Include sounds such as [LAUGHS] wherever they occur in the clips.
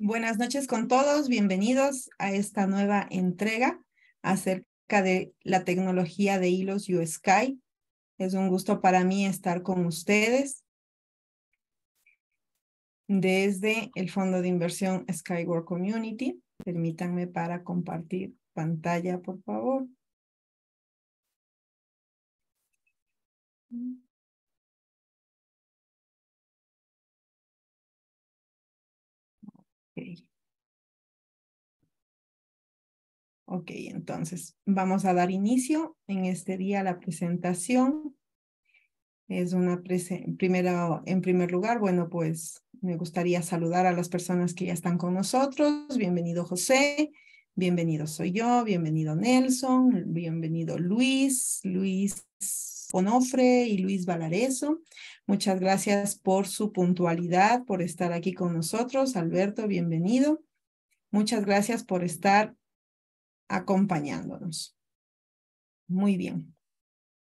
Buenas noches con todos, bienvenidos a esta nueva entrega acerca de la tecnología de hilos U-Sky. Es un gusto para mí estar con ustedes desde el Fondo de Inversión Skyward Community. Permítanme para compartir pantalla, por favor. Ok, entonces vamos a dar inicio en este día a la presentación. Es una primera, en primer lugar, bueno, pues me gustaría saludar a las personas que ya están con nosotros. Bienvenido José, bienvenido soy yo, bienvenido Nelson, bienvenido Luis, Luis Onofre y Luis Valareso. Muchas gracias por su puntualidad, por estar aquí con nosotros. Alberto, bienvenido. Muchas gracias por estar acompañándonos. Muy bien.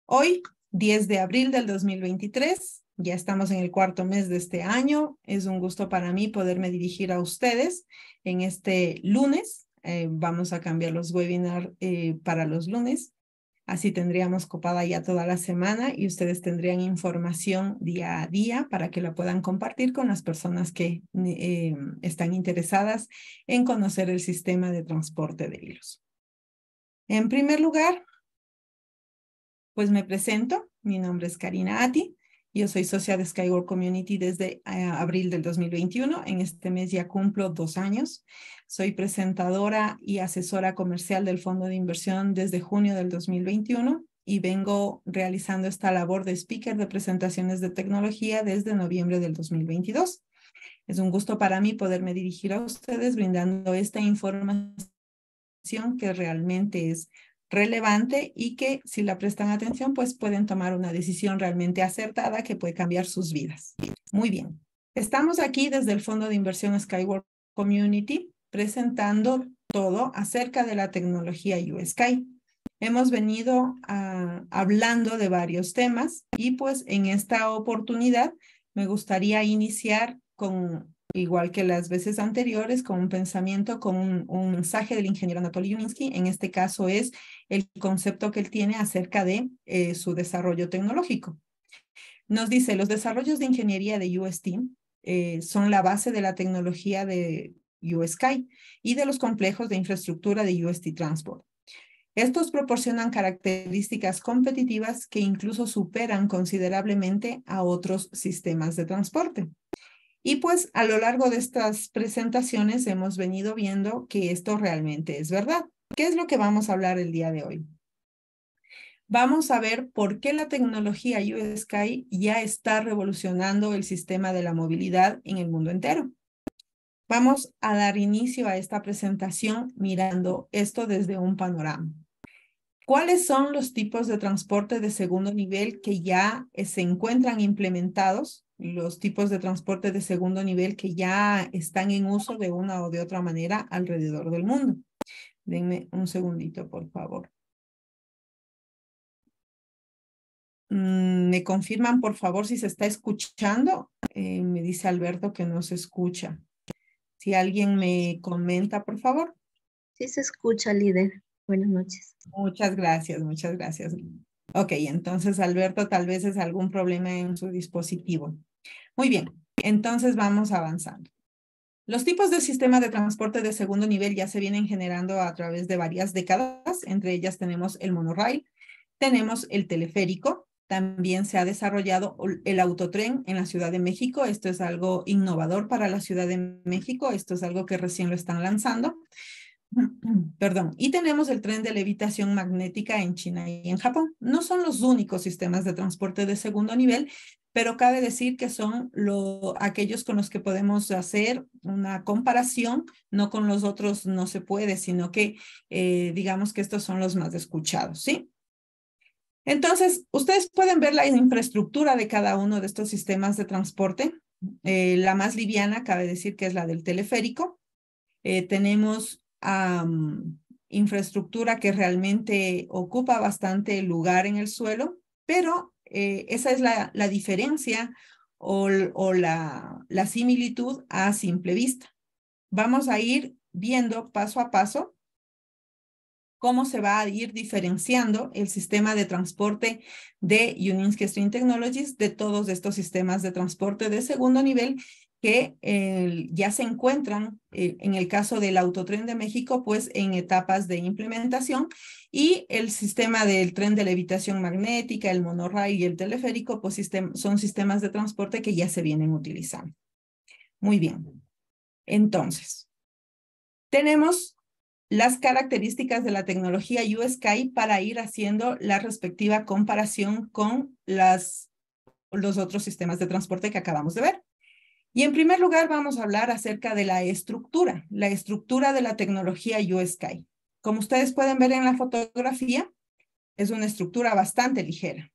Hoy, 10 de abril del 2023, ya estamos en el cuarto mes de este año. Es un gusto para mí poderme dirigir a ustedes en este lunes. Eh, vamos a cambiar los webinars eh, para los lunes Así tendríamos copada ya toda la semana y ustedes tendrían información día a día para que la puedan compartir con las personas que eh, están interesadas en conocer el sistema de transporte de hilos. En primer lugar, pues me presento. Mi nombre es Karina Ati. Yo soy socia de Skyward Community desde eh, abril del 2021. En este mes ya cumplo dos años. Soy presentadora y asesora comercial del Fondo de Inversión desde junio del 2021 y vengo realizando esta labor de speaker de presentaciones de tecnología desde noviembre del 2022. Es un gusto para mí poderme dirigir a ustedes brindando esta información que realmente es relevante y que si la prestan atención, pues pueden tomar una decisión realmente acertada que puede cambiar sus vidas. Muy bien. Estamos aquí desde el Fondo de Inversión Skyward Community presentando todo acerca de la tecnología Sky. Hemos venido ah, hablando de varios temas y pues en esta oportunidad me gustaría iniciar con igual que las veces anteriores, con un pensamiento, con un, mensaje del ingeniero Anatoly Yuninsky. En este caso es el concepto que él tiene acerca de eh, su desarrollo tecnológico. Nos dice, los desarrollos de ingeniería de UST eh, son la base de la tecnología de USKY y de los complejos de infraestructura de UST Transport. Estos proporcionan características competitivas que incluso superan considerablemente a otros sistemas de transporte. Y pues a lo largo de estas presentaciones hemos venido viendo que esto realmente es verdad. ¿Qué es lo que vamos a hablar el día de hoy? Vamos a ver por qué la tecnología USKY ya está revolucionando el sistema de la movilidad en el mundo entero. Vamos a dar inicio a esta presentación mirando esto desde un panorama. ¿Cuáles son los tipos de transporte de segundo nivel que ya se encuentran implementados los tipos de transporte de segundo nivel que ya están en uso de una o de otra manera alrededor del mundo. Denme un segundito, por favor. Mm, me confirman, por favor, si se está escuchando. Eh, me dice Alberto que no se escucha. Si alguien me comenta, por favor. Sí se escucha, líder. Buenas noches. Muchas gracias, muchas gracias. Ok, entonces Alberto tal vez es algún problema en su dispositivo. Muy bien, entonces vamos avanzando. Los tipos de sistemas de transporte de segundo nivel ya se vienen generando a través de varias décadas. Entre ellas tenemos el monorail, tenemos el teleférico, también se ha desarrollado el autotren en la Ciudad de México. Esto es algo innovador para la Ciudad de México. Esto es algo que recién lo están lanzando. [CLEARS THROAT] Perdón. Y tenemos el tren de levitación magnética en China y en Japón. No son los únicos sistemas de transporte de segundo nivel, pero cabe decir que son lo, aquellos con los que podemos hacer una comparación, no con los otros no se puede, sino que eh, digamos que estos son los más escuchados, ¿sí? Entonces, ustedes pueden ver la infraestructura de cada uno de estos sistemas de transporte. Eh, la más liviana, cabe decir que es la del teleférico. Eh, tenemos infraestructura que realmente ocupa bastante lugar en el suelo, pero eh, esa es la, diferencia o, la, la, similitud a simple vista. Vamos a ir viendo paso a paso cómo se va a ir diferenciando el sistema de transporte de Uninsky Stream Technologies de todos estos sistemas de transporte de segundo nivel que eh, ya se encuentran, eh, en el caso del autotren de México, pues en etapas de implementación y el sistema del tren de levitación magnética, el monorail y el teleférico, pues son sistemas de transporte que ya se vienen utilizando. Muy bien. Entonces, tenemos las características de la tecnología U-Sky para ir haciendo la respectiva comparación con los otros sistemas de transporte que acabamos de ver. Y en primer lugar vamos a hablar acerca de la estructura, la estructura de la tecnología Sky. Como ustedes pueden ver en la fotografía, es una estructura bastante ligera.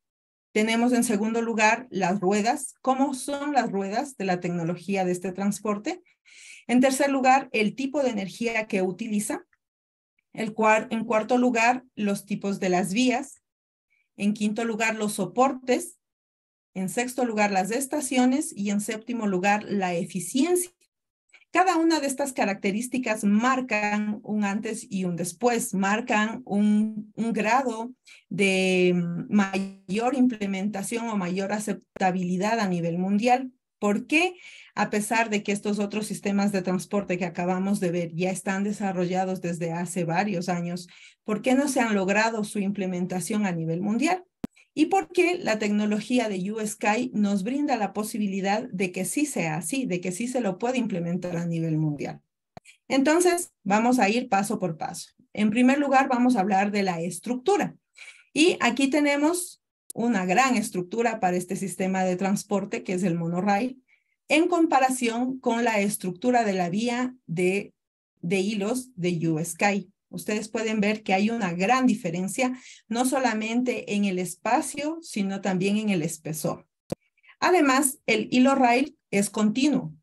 Tenemos en segundo lugar las ruedas, cómo son las ruedas de la tecnología de este transporte. En tercer lugar, el tipo de energía que utiliza. en cuarto lugar, los tipos de las vías. En quinto lugar, los soportes en sexto lugar las estaciones y en séptimo lugar la eficiencia. Cada una de estas características marcan un antes y un después, marcan un, grado de mayor implementación o mayor aceptabilidad a nivel mundial. ¿Por qué? A pesar de que estos otros sistemas de transporte que acabamos de ver ya están desarrollados desde hace varios años, ¿por qué no se han logrado su implementación a nivel mundial? y por qué la tecnología de USky nos brinda la posibilidad de que sí sea así, de que sí se lo puede implementar a nivel mundial. Entonces, vamos a ir paso por paso. En primer lugar, vamos a hablar de la estructura. Y aquí tenemos una gran estructura para este sistema de transporte, que es el monorail, en comparación con la estructura de la vía de, hilos de USky. Ustedes pueden ver que hay una gran diferencia, no solamente en el espacio, sino también en el espesor. Además, el hilo rail es continuo.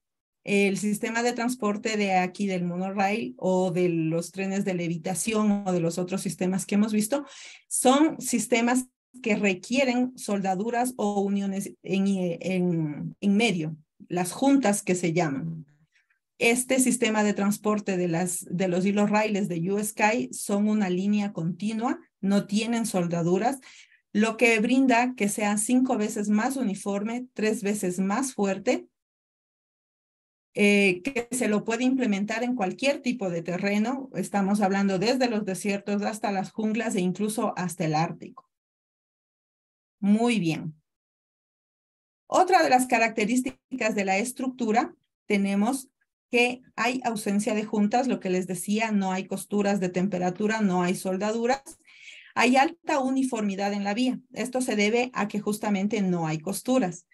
El sistema de transporte de aquí del monorail o de los trenes de levitación o de los otros sistemas que hemos visto son sistemas que requieren soldaduras o uniones en, en medio, las juntas que se llaman. Este sistema de transporte de, las, de los hilos raíles de USky son una línea continua, no tienen soldaduras, lo que brinda que sea cinco veces más uniforme, tres veces más fuerte, eh, que se lo puede implementar en cualquier tipo de terreno. Estamos hablando desde los desiertos hasta las junglas e incluso hasta el Ártico. Muy bien. Otra de las características de la estructura tenemos hay ausencia de juntas, lo que les decía, no hay costuras de temperatura, no hay soldaduras, hay alta uniformidad en la vía. Esto se debe a que justamente no hay costuras.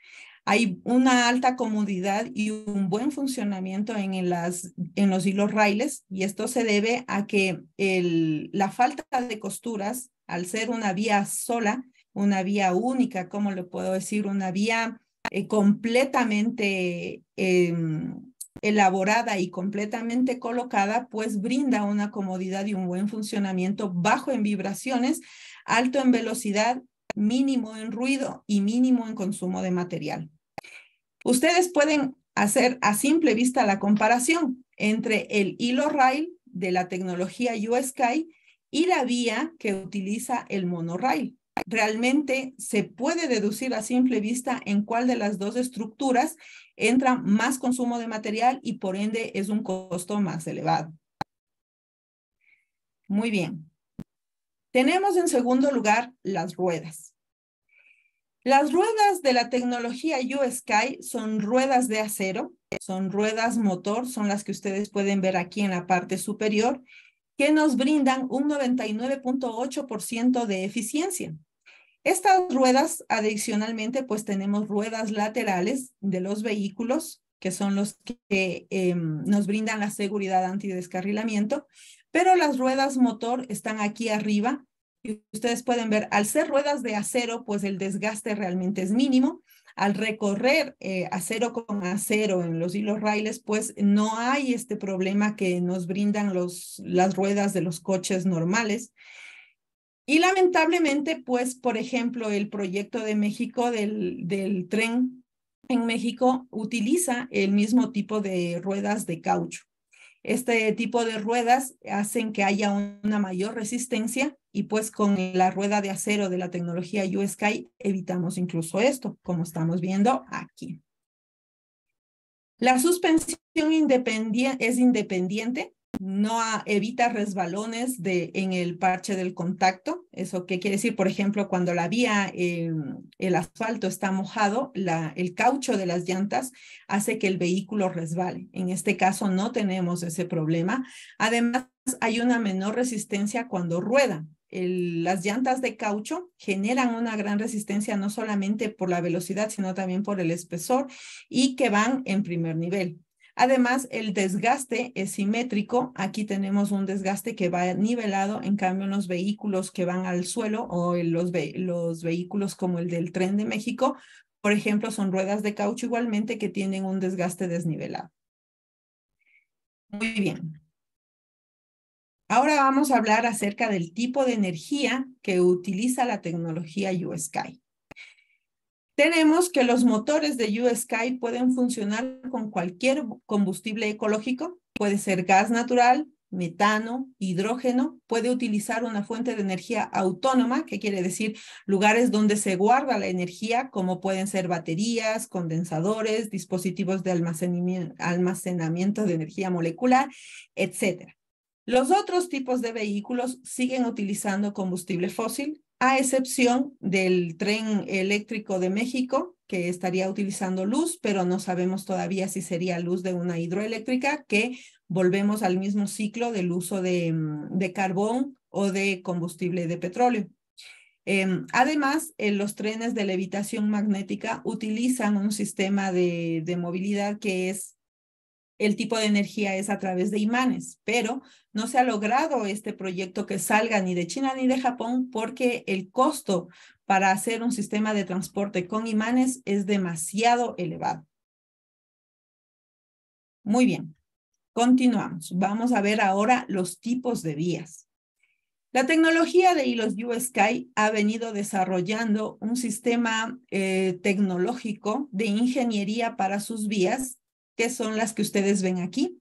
Hay una alta comodidad y un buen funcionamiento en, las, en los hilos raíles y esto se debe a que la falta de costuras, al ser una vía sola, una vía única, ¿cómo le puedo decir? Una vía eh, completamente... Em, elaborada y completamente colocada, pues brinda una comodidad y un buen funcionamiento bajo en vibraciones, alto en velocidad, mínimo en ruido y mínimo en consumo de material. Ustedes pueden hacer a simple vista la comparación entre el hilo rail de la tecnología U-Sky y la vía que utiliza el monorail realmente se puede deducir a simple vista en cuál de las dos estructuras entra más consumo de material y por ende es un costo más elevado. Muy bien. Tenemos en segundo lugar las ruedas. Las ruedas de la tecnología U-Sky son ruedas de acero, son ruedas motor, son las que ustedes pueden ver aquí en la parte superior que nos brindan un 99.8% de eficiencia. Estas ruedas, adicionalmente, pues tenemos ruedas laterales de los vehículos, que son los que em, nos brindan la seguridad antidescarrilamiento, pero las ruedas motor están aquí arriba y ustedes pueden ver, al ser ruedas de acero, pues el desgaste realmente es mínimo al recorrer eh, acero con acero en los hilos railes, pues no hay este problema que nos brindan los, las ruedas de los coches normales. Y lamentablemente, pues, por ejemplo, el proyecto de México del, del tren en México utiliza el mismo tipo de ruedas de caucho. Este tipo de ruedas hacen que haya una mayor resistencia y pues con la rueda de acero de la tecnología U-Sky evitamos incluso esto, como estamos viendo aquí. La suspensión es independiente, no evita resbalones en el parche del contacto. ¿Eso qué quiere decir? Por ejemplo, cuando la vía, eh, el asfalto está mojado, el caucho de las llantas hace que el vehículo resbale. En este caso no tenemos ese problema. Además, hay una menor resistencia cuando rueda. las llantas de caucho generan una gran resistencia no solamente por la velocidad, sino también por el espesor y que van en primer nivel. Además, el desgaste es simétrico. Aquí tenemos un desgaste que va nivelado, en cambio, los vehículos que van al suelo o los, los vehículos como el del tren de México, por ejemplo, son ruedas de caucho igualmente que tienen un desgaste desnivelado. Muy bien. Ahora vamos a hablar acerca del tipo de energía que utiliza la tecnología USky. Tenemos que los motores de Sky pueden funcionar con cualquier combustible ecológico, puede ser gas natural, metano, hidrógeno, puede utilizar una fuente de energía autónoma, que quiere decir lugares donde se guarda la energía, como pueden ser baterías, condensadores, dispositivos de almacenamiento de energía molecular, etc. Los otros tipos de vehículos siguen utilizando combustible fósil, a excepción del tren eléctrico de México, que estaría utilizando luz, pero no sabemos todavía si sería luz de una hidroeléctrica, que volvemos al mismo ciclo del uso de, mm, carbón o de combustible de petróleo. Em, además, eh, los trenes de levitación magnética utilizan un sistema de movilidad que es el tipo de energía es a través de imanes, pero no se ha logrado este proyecto que salga ni de China ni de Japón porque el costo para hacer un sistema de transporte con imanes es demasiado elevado. Muy bien, continuamos. Vamos a ver ahora los tipos de vías. La tecnología de hilos Sky ha venido desarrollando un sistema eh, tecnológico de ingeniería para sus vías que son las que ustedes ven aquí.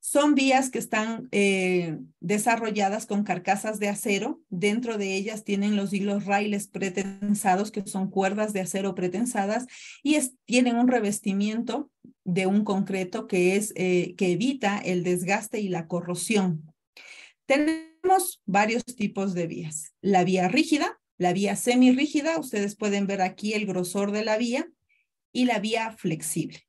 Son vías que están eh, desarrolladas con carcasas de acero. Dentro de ellas tienen los hilos raíles pretensados, que son cuerdas de acero pretensadas, y tienen un revestimiento de un concreto que, es, eh, que evita el desgaste y la corrosión. Tenemos varios tipos de vías. La vía rígida, la vía semirrígida, ustedes pueden ver aquí el grosor de la vía, y la vía flexible.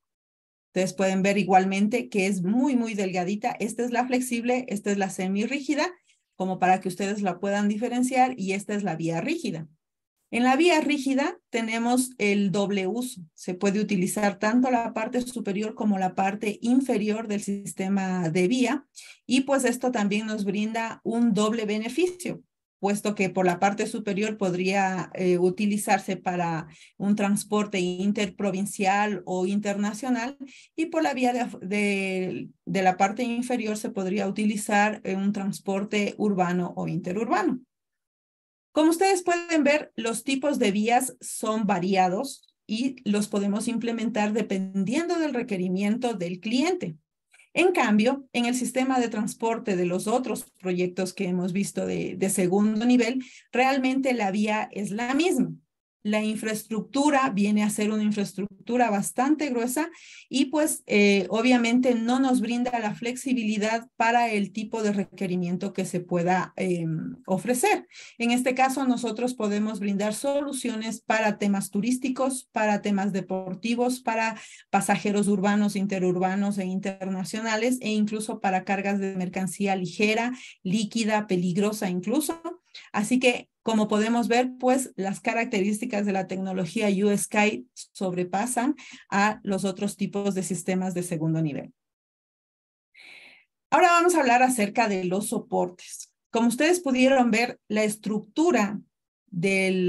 Ustedes pueden ver igualmente que es muy, muy delgadita. Esta es la flexible, esta es la semirrígida, como para que ustedes la puedan diferenciar, y esta es la vía rígida. En la vía rígida tenemos el doble uso. Se puede utilizar tanto la parte superior como la parte inferior del sistema de vía y pues esto también nos brinda un doble beneficio puesto que por la parte superior podría eh, utilizarse para un transporte interprovincial o internacional y por la vía de, la parte inferior se podría utilizar eh, un transporte urbano o interurbano. Como ustedes pueden ver, los tipos de vías son variados y los podemos implementar dependiendo del requerimiento del cliente. En cambio, en el sistema de transporte de los otros proyectos que hemos visto de, segundo nivel, realmente la vía es la misma. La infraestructura viene a ser una infraestructura bastante gruesa y pues eh, obviamente no nos brinda la flexibilidad para el tipo de requerimiento que se pueda em, ofrecer. En este caso, nosotros podemos brindar soluciones para temas turísticos, para temas deportivos, para pasajeros urbanos, interurbanos e internacionales e incluso para cargas de mercancía ligera, líquida, peligrosa incluso Así que, como podemos ver, pues las características de la tecnología USky sobrepasan a los otros tipos de sistemas de segundo nivel. Ahora vamos a hablar acerca de los soportes. Como ustedes pudieron ver, la estructura del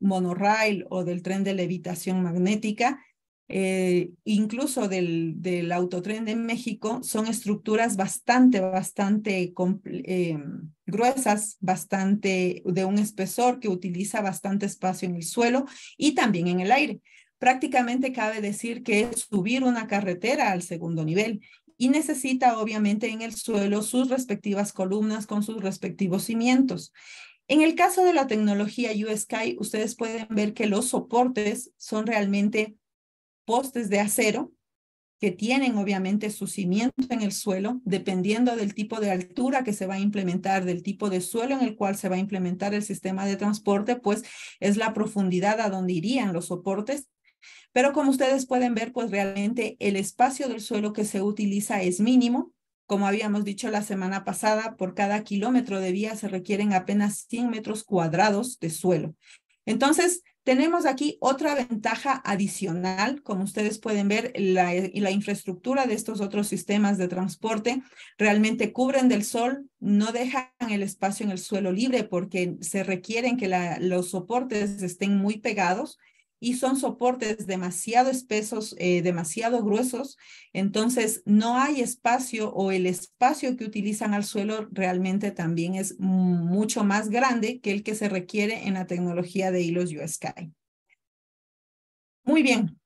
monorail o del tren de levitación magnética eh, incluso del, del, autotren de México, son estructuras bastante, bastante eh, gruesas, bastante de un espesor que utiliza bastante espacio en el suelo y también en el aire. Prácticamente cabe decir que es subir una carretera al segundo nivel y necesita obviamente en el suelo sus respectivas columnas con sus respectivos cimientos. En el caso de la tecnología U-Sky, ustedes pueden ver que los soportes son realmente postes de acero que tienen obviamente su cimiento en el suelo, dependiendo del tipo de altura que se va a implementar, del tipo de suelo en el cual se va a implementar el sistema de transporte, pues es la profundidad a donde irían los soportes. Pero como ustedes pueden ver, pues realmente el espacio del suelo que se utiliza es mínimo. Como habíamos dicho la semana pasada, por cada kilómetro de vía se requieren apenas 100 metros cuadrados de suelo. Entonces, tenemos aquí otra ventaja adicional, como ustedes pueden ver, la, infraestructura de estos otros sistemas de transporte realmente cubren del sol, no dejan el espacio en el suelo libre porque se requieren que los soportes estén muy pegados y son soportes demasiado espesos, eh, demasiado gruesos, entonces no hay espacio o el espacio que utilizan al suelo realmente también es mucho más grande que el que se requiere en la tecnología de hilos Sky. Muy bien,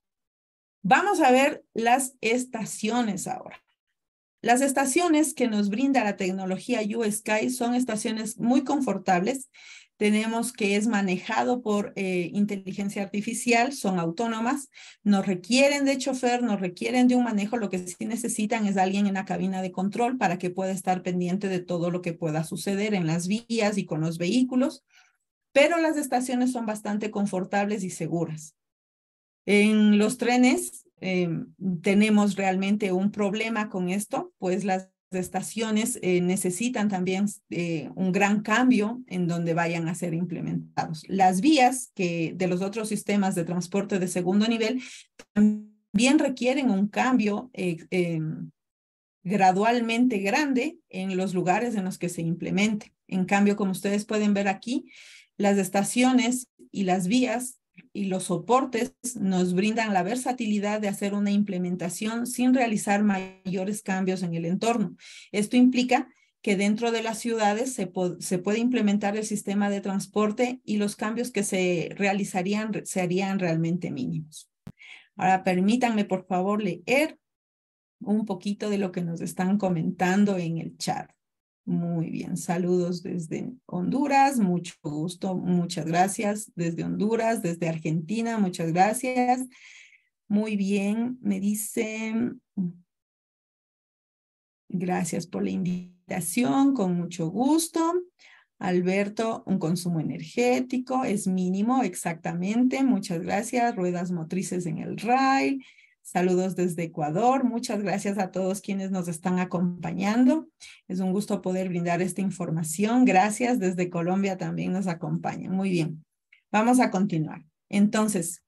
vamos a ver las estaciones ahora. Las estaciones que nos brinda la tecnología USky son estaciones muy confortables tenemos que es manejado por eh, inteligencia artificial, son autónomas, no requieren de chofer, no requieren de un manejo, lo que sí necesitan es alguien en la cabina de control para que pueda estar pendiente de todo lo que pueda suceder en las vías y con los vehículos, pero las estaciones son bastante confortables y seguras. En los trenes em, tenemos realmente un problema con esto, pues las estaciones eh, necesitan también eh, un gran cambio en donde vayan a ser implementados. Las vías que de los otros sistemas de transporte de segundo nivel también requieren un cambio eh, gradualmente grande en los lugares en los que se implemente. En cambio, como ustedes pueden ver aquí, las estaciones y las vías y los soportes nos brindan la versatilidad de hacer una implementación sin realizar mayores cambios en el entorno. Esto implica que dentro de las ciudades se, puede implementar el sistema de transporte y los cambios que se realizarían se harían realmente mínimos. Ahora permítanme por favor leer un poquito de lo que nos están comentando en el chat. Muy bien, saludos desde Honduras, mucho gusto, muchas gracias. Desde Honduras, desde Argentina, muchas gracias. Muy bien, me dicen, gracias por la invitación, con mucho gusto. Alberto, un consumo energético es mínimo, exactamente. Muchas gracias. Ruedas motrices en el rail. Saludos desde Ecuador. Muchas gracias a todos quienes nos están acompañando. Es un gusto poder brindar esta información. Gracias. Desde Colombia también nos acompañan. Muy bien. Vamos a continuar. Entonces,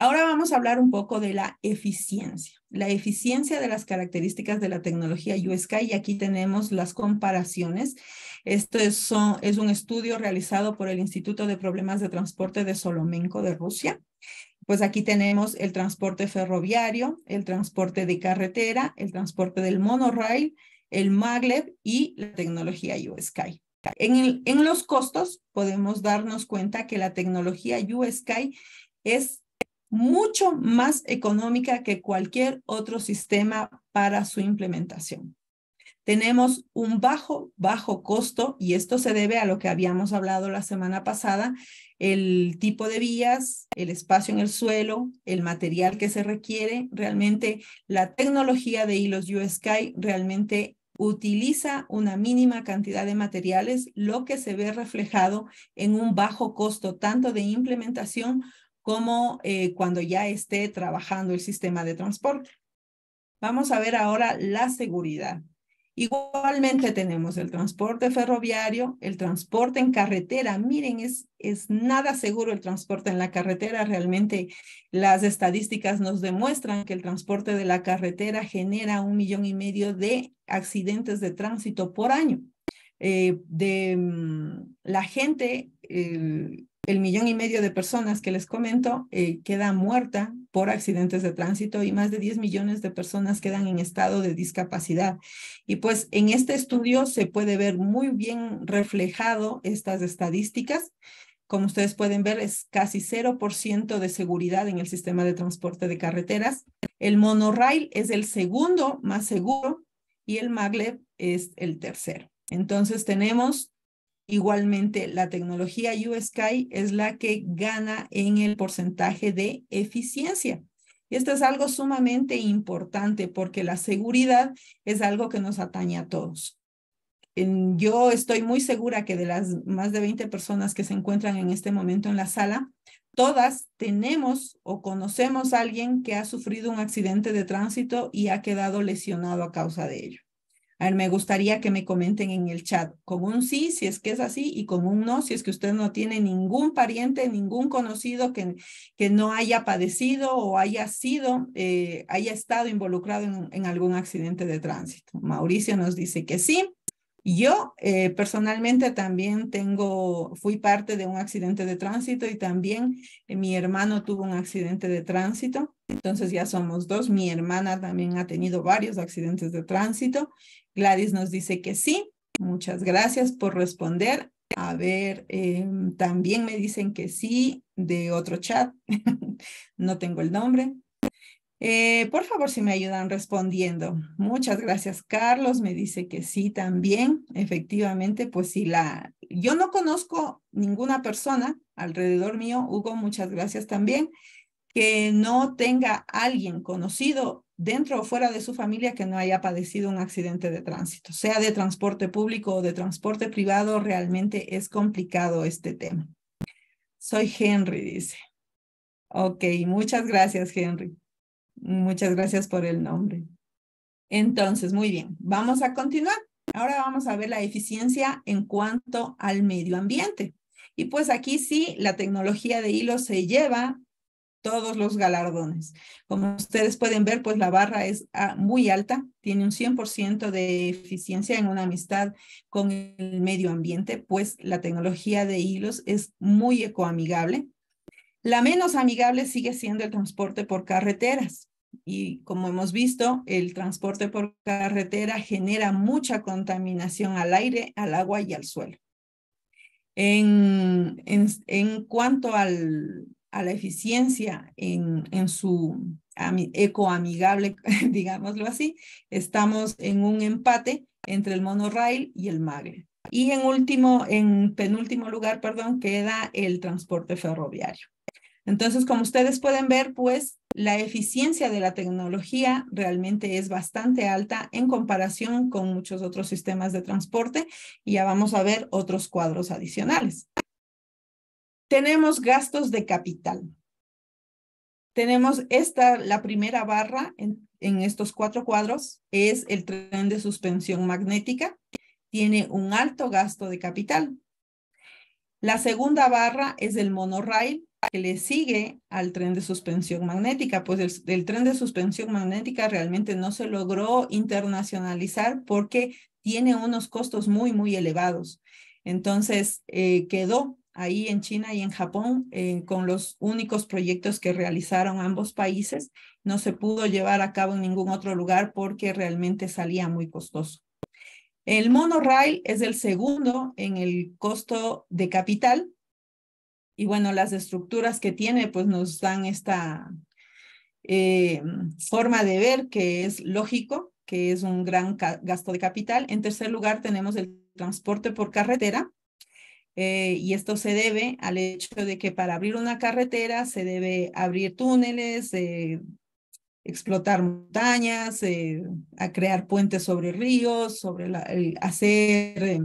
Ahora vamos a hablar un poco de la eficiencia, la eficiencia de las características de la tecnología USK y aquí tenemos las comparaciones. Esto es, es un estudio realizado por el Instituto de Problemas de Transporte de Solomenko de Rusia pues aquí tenemos el transporte ferroviario, el transporte de carretera, el transporte del monorail, el maglev y la tecnología USky. En, en los costos podemos darnos cuenta que la tecnología U-Sky es mucho más económica que cualquier otro sistema para su implementación. Tenemos un bajo, bajo costo y esto se debe a lo que habíamos hablado la semana pasada, el tipo de vías, el espacio en el suelo, el material que se requiere. Realmente la tecnología de hilos USky realmente utiliza una mínima cantidad de materiales, lo que se ve reflejado en un bajo costo tanto de implementación como eh, cuando ya esté trabajando el sistema de transporte. Vamos a ver ahora la seguridad. Igualmente tenemos el transporte ferroviario, el transporte en carretera. Miren, es, es nada seguro el transporte en la carretera. Realmente las estadísticas nos demuestran que el transporte de la carretera genera un millón y medio de accidentes de tránsito por año. Eh, de mm, la gente, el, millón y medio de personas que les comento, eh, queda muerta por accidentes de tránsito y más de 10 millones de personas quedan en estado de discapacidad. Y pues en este estudio se puede ver muy bien reflejado estas estadísticas. Como ustedes pueden ver, es casi 0% de seguridad en el sistema de transporte de carreteras. El monorail es el segundo más seguro y el maglev es el tercero. Entonces tenemos igualmente la tecnología U-Sky es la que gana en el porcentaje de eficiencia. Y esto es algo sumamente importante porque la seguridad es algo que nos atañe a todos. yo estoy muy segura que de las más de 20 personas que se encuentran en este momento en la sala, todas tenemos o conocemos a alguien que ha sufrido un accidente de tránsito y ha quedado lesionado a causa de ello. A ver, me gustaría que me comenten en el chat con un sí si es que es así y con un no si es que usted no tiene ningún pariente, ningún conocido que, que no haya padecido o haya sido, eh, haya estado involucrado en, algún accidente de tránsito. Mauricio nos dice que sí. Yo eh, personalmente también tengo, fui parte de un accidente de tránsito y también eh, mi hermano tuvo un accidente de tránsito. Entonces ya somos dos. Mi hermana también ha tenido varios accidentes de tránsito. Gladys nos dice que sí. Muchas gracias por responder. A ver, em, también me dicen que sí de otro chat. [LAUGHS] no tengo el nombre. Eh, por favor, si me ayudan respondiendo. Muchas gracias, Carlos. Me dice que sí también. Efectivamente, pues si la, yo no conozco ninguna persona alrededor mío, Hugo, muchas gracias también, que no tenga alguien conocido dentro o fuera de su familia que no haya padecido un accidente de tránsito, sea de transporte público o de transporte privado, realmente es complicado este tema. Soy Henry, dice. Ok, muchas gracias, Henry. Muchas gracias por el nombre. Entonces, muy bien, vamos a continuar. Ahora vamos a ver la eficiencia en cuanto al medio ambiente. Y pues aquí sí, la tecnología de hilo se lleva todos los galardones. Como ustedes pueden ver, pues la barra es ah, muy alta, tiene un 100% de eficiencia en una amistad con el medio ambiente, pues la tecnología de hilos es muy ecoamigable. La menos amigable sigue siendo el transporte por carreteras. Y como hemos visto, el transporte por carretera genera mucha contaminación al aire, al agua y al suelo. En, en cuanto al, a la eficiencia en, en su ecoamigable, [LAUGHS] digámoslo así, estamos en un empate entre el monorail y el magre. Y en último, en penúltimo lugar, perdón, queda el transporte ferroviario. Entonces, como ustedes pueden ver, pues la eficiencia de la tecnología realmente es bastante alta en comparación con muchos otros sistemas de transporte y ya vamos a ver otros cuadros adicionales. Tenemos gastos de capital. Tenemos esta, la primera barra en, en estos cuatro cuadros es el tren de suspensión magnética. Tiene un alto gasto de capital. La segunda barra es el monorail que le sigue al tren de suspensión magnética, pues el, tren de suspensión magnética realmente no se logró internacionalizar porque tiene unos costos muy, muy elevados. Entonces eh, quedó ahí en China y en Japón, eh, con los únicos proyectos que realizaron ambos países. No se pudo llevar a cabo en ningún otro lugar porque realmente salía muy costoso. El monorail es el segundo en el costo de capital. Y bueno, las estructuras que tiene pues nos dan esta eh, forma de ver que es lógico, que es un gran gasto de capital. En tercer lugar tenemos el transporte por carretera, eh, y esto se debe al hecho de que para abrir una carretera se debe abrir túneles, eh, explotar montañas, eh, a crear puentes sobre ríos, sobre la, hacer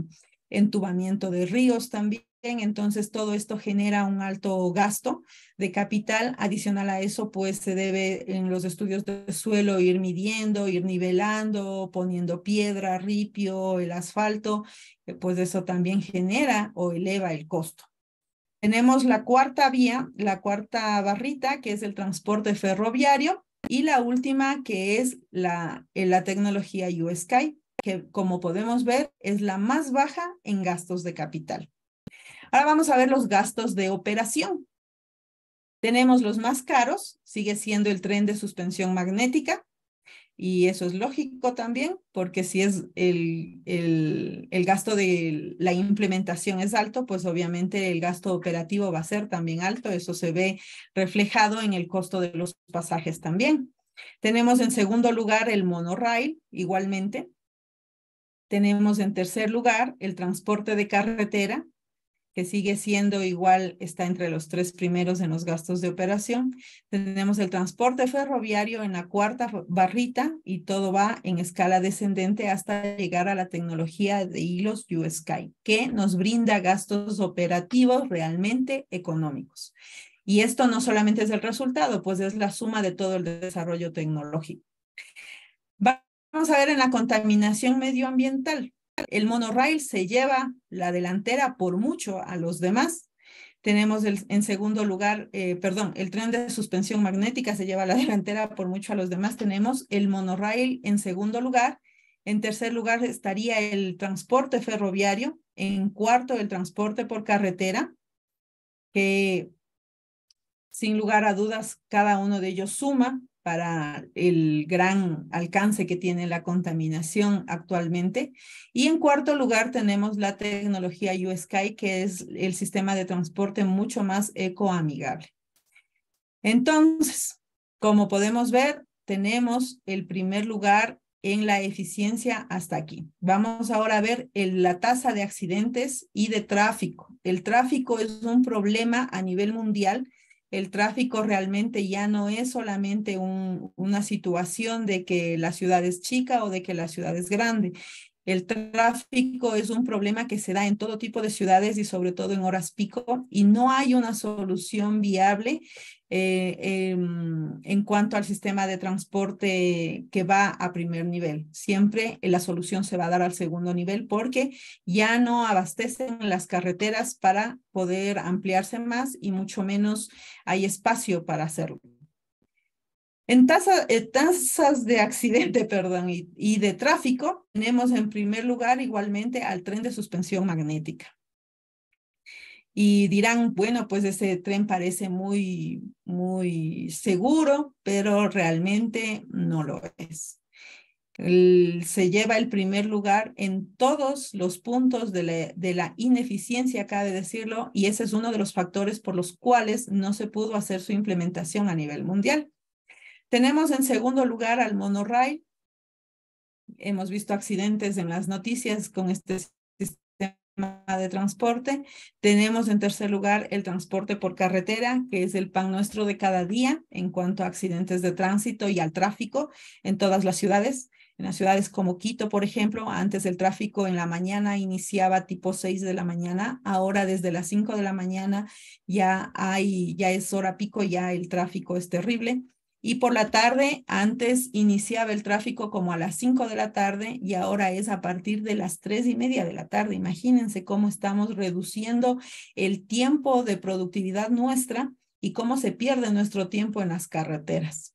entubamiento de ríos también entonces todo esto genera un alto gasto de capital. Adicional a eso, pues se debe en los estudios de suelo ir midiendo, ir nivelando, poniendo piedra, ripio, el asfalto, eh, pues eso también genera o eleva el costo. Tenemos la cuarta vía, la cuarta barrita, que es el transporte ferroviario, y la última, que es la, eh, la tecnología USky, que como podemos ver es la más baja en gastos de capital. Ahora vamos a ver los gastos de operación. Tenemos los más caros, sigue siendo el tren de suspensión magnética, y eso es lógico también, porque si es el, el, el, gasto de la implementación es alto, pues obviamente el gasto operativo va a ser también alto. Eso se ve reflejado en el costo de los pasajes también. Tenemos en segundo lugar el monorail, igualmente. Tenemos en tercer lugar el transporte de carretera, que sigue siendo igual, está entre los tres primeros en los gastos de operación. Tenemos el transporte ferroviario en la cuarta barrita y todo va en escala descendente hasta llegar a la tecnología de hilos U-Sky, que nos brinda gastos operativos realmente económicos. Y esto no solamente es el resultado, pues es la suma de todo el desarrollo tecnológico. Vamos a ver en la contaminación medioambiental. El monorail se lleva la delantera por mucho a los demás. Tenemos el, en segundo lugar, eh, perdón, el tren de suspensión magnética se lleva la [LAUGHS] delantera por mucho a los demás. Tenemos el monorail en segundo lugar. En tercer lugar estaría el transporte ferroviario. En cuarto, el transporte por carretera, que sin lugar a dudas cada uno de ellos suma para el gran alcance que tiene la contaminación actualmente. Y en cuarto lugar tenemos la tecnología U-Sky, que es el sistema de transporte mucho más ecoamigable. Entonces, como podemos ver, tenemos el primer lugar en la eficiencia hasta aquí. Vamos ahora a ver la tasa de accidentes y de tráfico. El tráfico es un problema a nivel mundial el tráfico realmente ya no es solamente una situación de que la ciudad es chica o de que la ciudad es grande. El tráfico es un problema que se da en todo tipo de ciudades y sobre todo en horas pico y no hay una solución viable eh, em, en cuanto al sistema de transporte que va a primer nivel. Siempre eh, la solución se va a dar al segundo nivel porque ya no abastecen las carreteras para poder ampliarse más y mucho menos hay espacio para hacerlo. En eh, tasas de accidente [LAUGHS] y de tráfico, tenemos en primer lugar igualmente al tren de suspensión magnética y dirán, bueno, pues ese tren parece muy, muy seguro, pero realmente no lo es. se lleva el primer lugar en todos los puntos de la, ineficiencia, la ineficiencia, decirlo, y ese es uno de los factores por los cuales no se pudo hacer su implementación a nivel mundial. Tenemos en segundo lugar al monorail. Hemos visto accidentes en las noticias con este de transporte. Tenemos en tercer lugar el transporte por carretera, que es el pan nuestro de cada día en cuanto a accidentes de tránsito y al tráfico en todas las ciudades. En las ciudades como Quito, por ejemplo, antes el tráfico en la mañana iniciaba tipo 6 de la mañana, ahora desde las 5 de la mañana ya hay, ya es hora pico, ya el tráfico es terrible. Y por la tarde, antes iniciaba el tráfico como a las 5 de la tarde y ahora es a partir de las 3 y media de la tarde. Imagínense cómo estamos reduciendo el tiempo de productividad nuestra y cómo se pierde nuestro tiempo en las carreteras.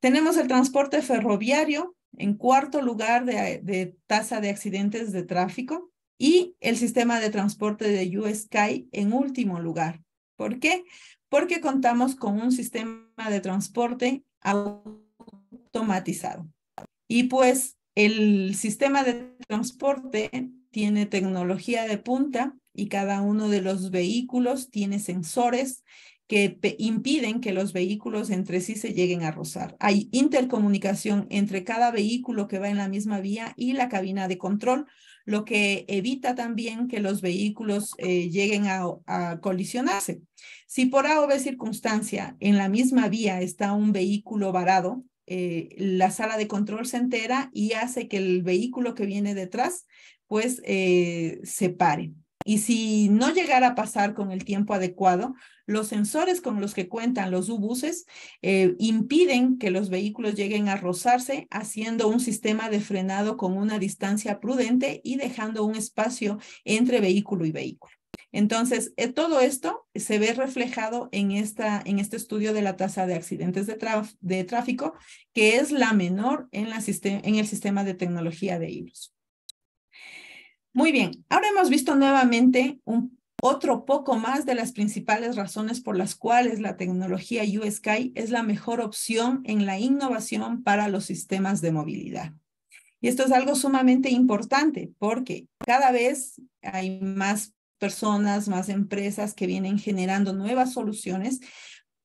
Tenemos el transporte ferroviario en cuarto lugar de, tasa de accidentes de tráfico y el sistema de transporte de USky en último lugar. ¿Por qué? porque contamos con un sistema de transporte automatizado. Y pues el sistema de transporte tiene tecnología de punta y cada uno de los vehículos tiene sensores que impiden que los vehículos entre sí se lleguen a rozar. Hay intercomunicación entre cada vehículo que va en la misma vía y la cabina de control lo que evita también que los vehículos eh, lleguen a, colisionarse. Si por A circunstancia en la misma vía está un vehículo varado, eh, la sala de control se entera y hace que el vehículo que viene detrás pues eh, se pare. Y si no llegara a pasar con el tiempo adecuado, los sensores con los que cuentan los U-buses eh, impiden que los vehículos lleguen a rozarse, haciendo un sistema de frenado con una distancia prudente y dejando un espacio entre vehículo y vehículo. Entonces, eh, todo esto se ve reflejado en, esta, en este estudio de la tasa de accidentes de, tráfico, que es la menor en, el sistema de tecnología de hilos. Muy bien, ahora hemos visto nuevamente un, otro poco más de las principales razones por las cuales la tecnología Sky es la mejor opción en la innovación para los sistemas de movilidad. Y esto es algo sumamente importante porque cada vez hay más personas, más empresas que vienen generando nuevas soluciones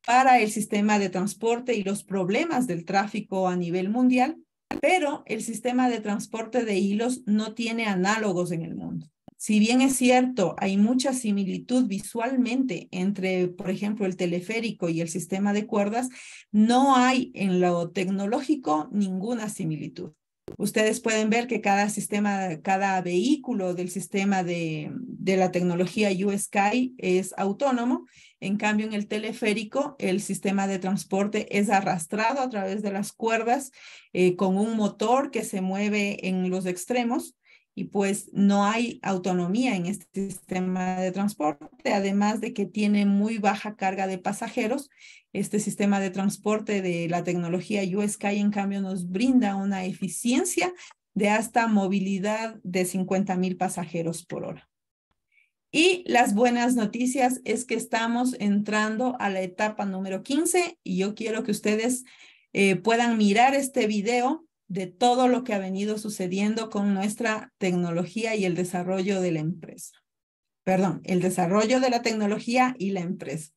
para el sistema de transporte y los problemas del tráfico a nivel mundial pero el sistema de transporte de hilos no tiene análogos en el mundo. Si bien es cierto, hay mucha similitud visualmente entre, por ejemplo, el teleférico y el sistema de cuerdas, no hay en lo tecnológico ninguna similitud. Ustedes pueden ver que cada sistema, cada vehículo del sistema de, la tecnología USky es autónomo. En cambio, en el teleférico, el sistema de transporte es arrastrado a través de las cuerdas eh, con un motor que se mueve en los extremos y pues no hay autonomía en este sistema de transporte, además de que tiene muy baja carga de pasajeros. Este sistema de transporte de la tecnología USK en cambio, nos brinda una eficiencia de hasta movilidad de 50 mil pasajeros por hora. Y las buenas noticias es que estamos entrando a la etapa número 15 y yo quiero que ustedes eh, puedan mirar este video de todo lo que ha venido sucediendo con nuestra tecnología y el desarrollo de la empresa. Perdón, el desarrollo de la tecnología y la empresa.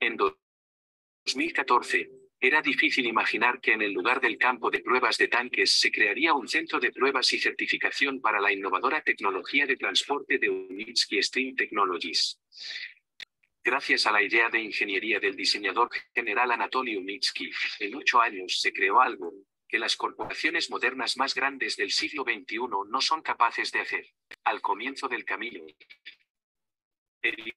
En 2014, era difícil imaginar que en el lugar del campo de pruebas de tanques se crearía un centro de pruebas y certificación para la innovadora tecnología de transporte de Unitsky Stream Technologies. Gracias a la idea de ingeniería del diseñador general Anatoly Umitsky, en ocho años se creó algo que las corporaciones modernas más grandes del siglo XXI no son capaces de hacer. Al comienzo del camino, el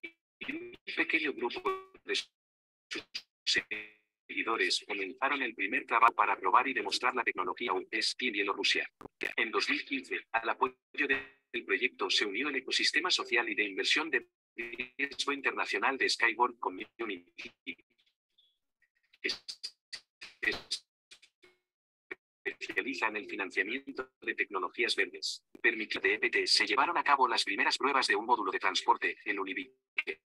pequeño grupo de sus seguidores comenzaron el primer trabajo para probar y demostrar la tecnología UPS en Bielorrusia. En 2015, al apoyo del proyecto se unió el ecosistema social y de inversión de Riesgo Internacional de Skyboard Community. especializa en el financiamiento de tecnologías verdes. Permite EPT se llevaron a cabo las primeras pruebas de un módulo de transporte, en Unibique,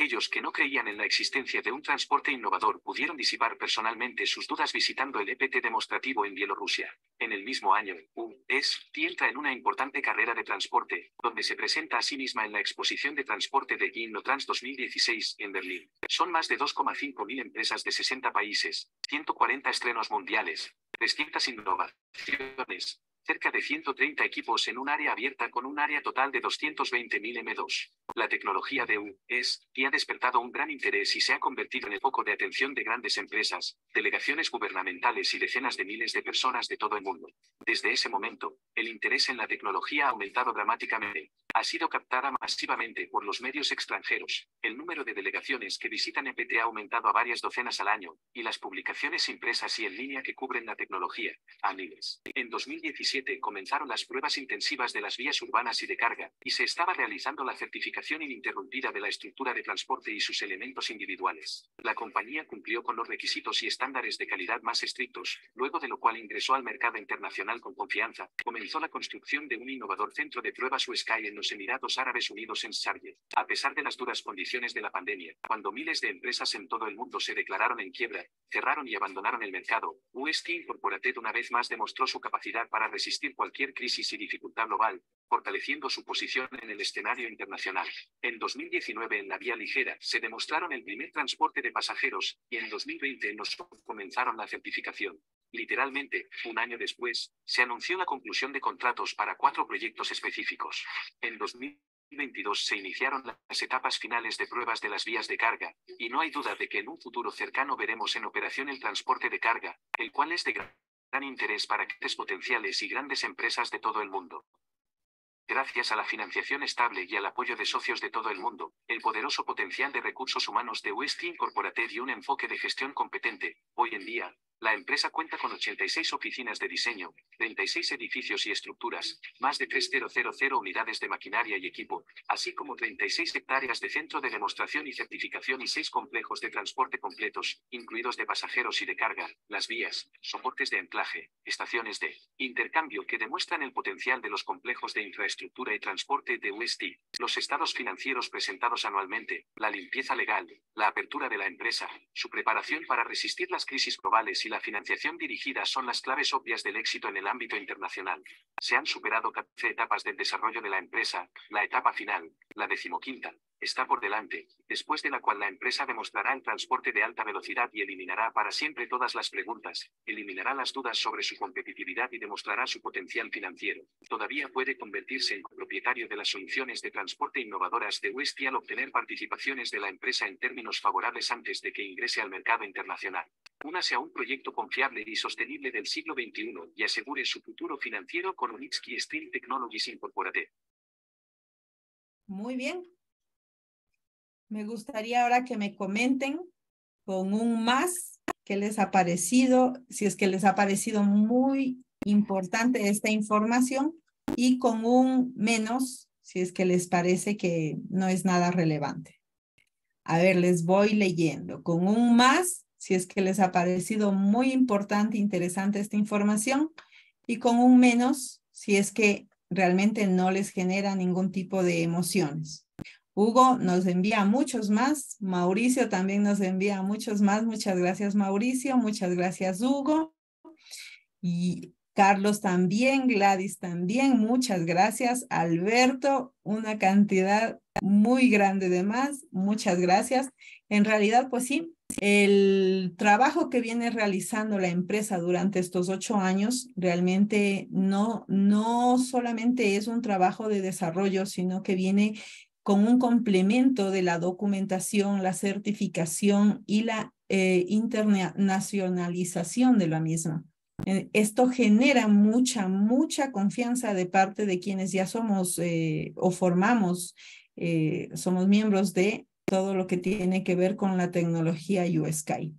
Aquellos que no creían en la existencia de un transporte innovador pudieron disipar personalmente sus dudas visitando el EPT demostrativo en Bielorrusia. En el mismo año, U.S. E entra en una importante carrera de transporte, donde se presenta a sí misma en la exposición de transporte de Trans 2016 en Berlín. Son más de 2,5 mil empresas de 60 países, 140 estrenos mundiales, 300 innovaciones, cerca de 130 equipos en un área abierta con un área total de 220.000 M2. La tecnología de U.S. E ha despertado un gran interés y se ha convertido en el foco de atención de grandes empresas, delegaciones gubernamentales y decenas de miles de personas de todo el mundo. Desde ese momento, el interés en la tecnología ha aumentado dramáticamente. Ha sido captada masivamente por los medios extranjeros. El número de delegaciones que visitan EPT ha aumentado a varias docenas al año, y las publicaciones impresas y en línea que cubren la tecnología, a miles. En 2017, comenzaron las pruebas intensivas de las vías urbanas y de carga, y se estaba realizando la certificación ininterrumpida de la estructura de transporte y sus elementos individuales. La compañía cumplió con los requisitos y estándares de calidad más estrictos, luego de lo cual ingresó al mercado internacional con confianza. Comenzó la construcción de un innovador centro de pruebas sky en los Emiratos Árabes Unidos en Sharjah. A pesar de las duras condiciones de la pandemia, cuando miles de empresas en todo el mundo se declararon en quiebra, cerraron y abandonaron el mercado, UST Incorporated una vez más demostró su capacidad para resistir cualquier crisis y dificultad global, fortaleciendo su posición en el escenario internacional. En 2019 en la vía ligera se demostraron el primer transporte de pasajeros y en 2020 nos comenzaron la certificación. Literalmente, un año después, se anunció la conclusión de contratos para cuatro proyectos específicos. En 2022 se iniciaron las etapas finales de pruebas de las vías de carga, y no hay duda de que en un futuro cercano veremos en operación el transporte de carga, el cual es de gran gran interés para actores potenciales y grandes empresas de todo el mundo. Gracias a la financiación estable y al apoyo de socios de todo el mundo, el poderoso potencial de recursos humanos de Westin Corporate y un enfoque de gestión competente, hoy en día, la empresa cuenta con 86 oficinas de diseño, 36 edificios y estructuras, más de 3.000 unidades de maquinaria y equipo, así como 36 hectáreas de centro de demostración y certificación y 6 complejos de transporte completos, incluidos de pasajeros y de carga, las vías, soportes de anclaje, estaciones de intercambio que demuestran el potencial de los complejos de infraestructura y transporte de UST, los estados financieros presentados anualmente, la limpieza legal, la apertura de la empresa, su preparación para resistir las crisis globales y la financiación dirigida son las claves obvias del éxito en el ámbito internacional. Se han superado 14 etapas del desarrollo de la empresa, la etapa final, la decimoquinta, está por delante, después de la cual la empresa demostrará el transporte de alta velocidad y eliminará para siempre todas las preguntas, eliminará las dudas sobre su competitividad y demostrará su potencial financiero. Todavía puede convertirse en propietario de las soluciones de transporte innovadoras de y al obtener participaciones de la empresa en términos favorables antes de que ingrese al mercado internacional. Únase a un proyecto confiable y sostenible del siglo XXI y asegure su futuro financiero con Unitsky Steel Technologies Incorporated. Muy bien, me gustaría ahora que me comenten con un más que les ha parecido, si es que les ha parecido muy importante esta información y con un menos si es que les parece que no es nada relevante. A ver, les voy leyendo. Con un más si es que les ha parecido muy importante, interesante esta información y con un menos si es que realmente no les genera ningún tipo de emociones. Hugo nos envía muchos más, Mauricio también nos envía muchos más. Muchas gracias Mauricio, muchas gracias Hugo. Y Carlos también, Gladys también, muchas gracias. Alberto, una cantidad muy grande de más, muchas gracias. En realidad, pues sí, el trabajo que viene realizando la empresa durante estos ocho años realmente no, no solamente es un trabajo de desarrollo, sino que viene con un complemento de la documentación, la certificación y la eh, internacionalización de la misma. Eh, esto genera mucha, mucha confianza de parte de quienes ya somos eh, o formamos, somos miembros de todo lo que tiene que ver con la tecnología Sky,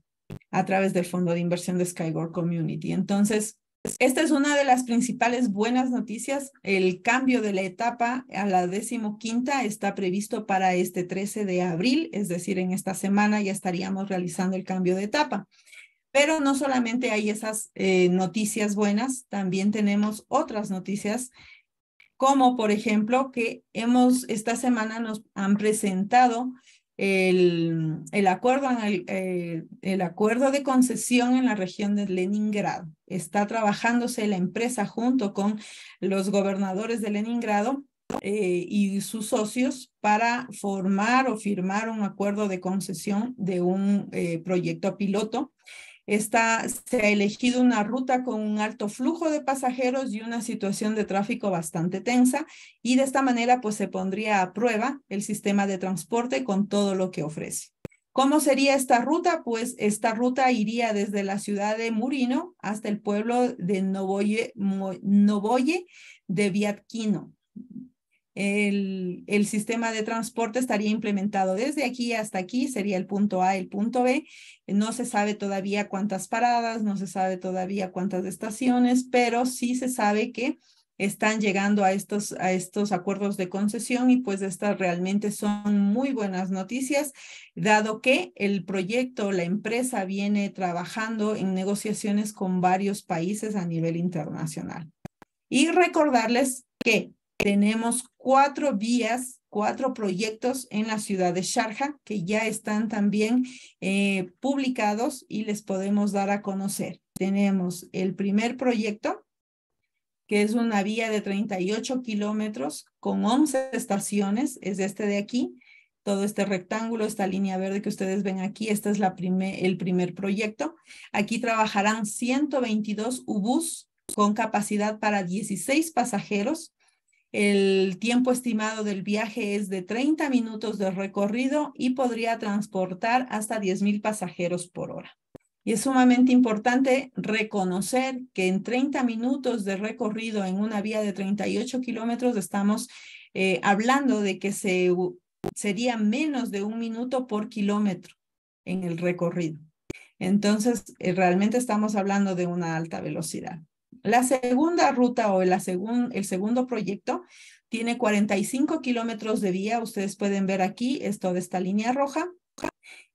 a través del Fondo de Inversión de Skyward Community. Entonces, esta es una de las principales buenas noticias. El cambio de la etapa a la decimoquinta está previsto para este 13 de abril, es decir, en esta semana ya estaríamos realizando el cambio de etapa. Pero no solamente hay esas eh, noticias buenas, también tenemos otras noticias, como por ejemplo que hemos esta semana nos han presentado el, el, acuerdo, eh, el, acuerdo de concesión en la región de Leningrado. Está trabajándose la empresa junto con los gobernadores de Leningrado eh, y sus socios para formar o firmar un acuerdo de concesión de un eh, proyecto piloto Está, se ha elegido una ruta con un alto flujo de pasajeros y una situación de tráfico bastante tensa y de esta manera pues se pondría a prueba el sistema de transporte con todo lo que ofrece. ¿Cómo sería esta ruta? Pues esta ruta iría desde la ciudad de Murino hasta el pueblo de Novoye, de Viatquino el, sistema de transporte estaría implementado desde aquí hasta aquí, sería el punto A, el punto B. No se sabe todavía cuántas paradas, no se sabe todavía cuántas estaciones, pero sí se sabe que están llegando a estos, a estos acuerdos de concesión y pues estas realmente son muy buenas noticias, dado que el proyecto, la empresa viene trabajando en negociaciones con varios países a nivel internacional. Y recordarles que tenemos cuatro vías, cuatro proyectos en la ciudad de Sharjah que ya están también eh, publicados y les podemos dar a conocer. Tenemos el primer proyecto, que es una vía de 38 kilómetros con 11 estaciones, es este de aquí, todo este rectángulo, esta línea verde que ustedes ven aquí, este es el primer proyecto. Aquí trabajarán 122 UBUs con capacidad para 16 pasajeros el tiempo estimado del viaje es de 30 minutos de recorrido y podría transportar hasta 10.000 pasajeros por hora. Y es sumamente importante reconocer que en 30 minutos de recorrido en una vía de 38 kilómetros estamos eh, hablando de que se, sería menos de un minuto por kilómetro en el recorrido. Entonces, eh, realmente estamos hablando de una alta velocidad. La segunda ruta o el segundo proyecto tiene 45 kilómetros de vía. Ustedes pueden ver aquí, es toda esta línea roja.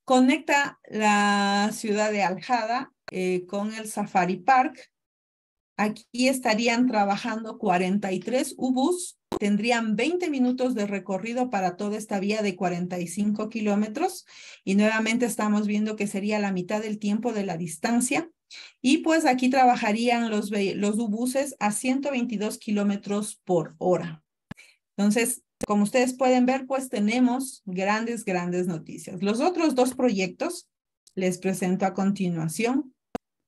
Conecta la ciudad de Aljada eh, con el Safari Park. Aquí estarían trabajando 43 UBUs. Tendrían 20 minutos de recorrido para toda esta vía de 45 kilómetros. Y nuevamente estamos viendo que sería la mitad del tiempo de la distancia y pues aquí trabajarían los, los buses a 122 kilómetros por hora. Entonces, como ustedes pueden ver, pues tenemos grandes, grandes noticias. Los otros dos proyectos les presento a continuación.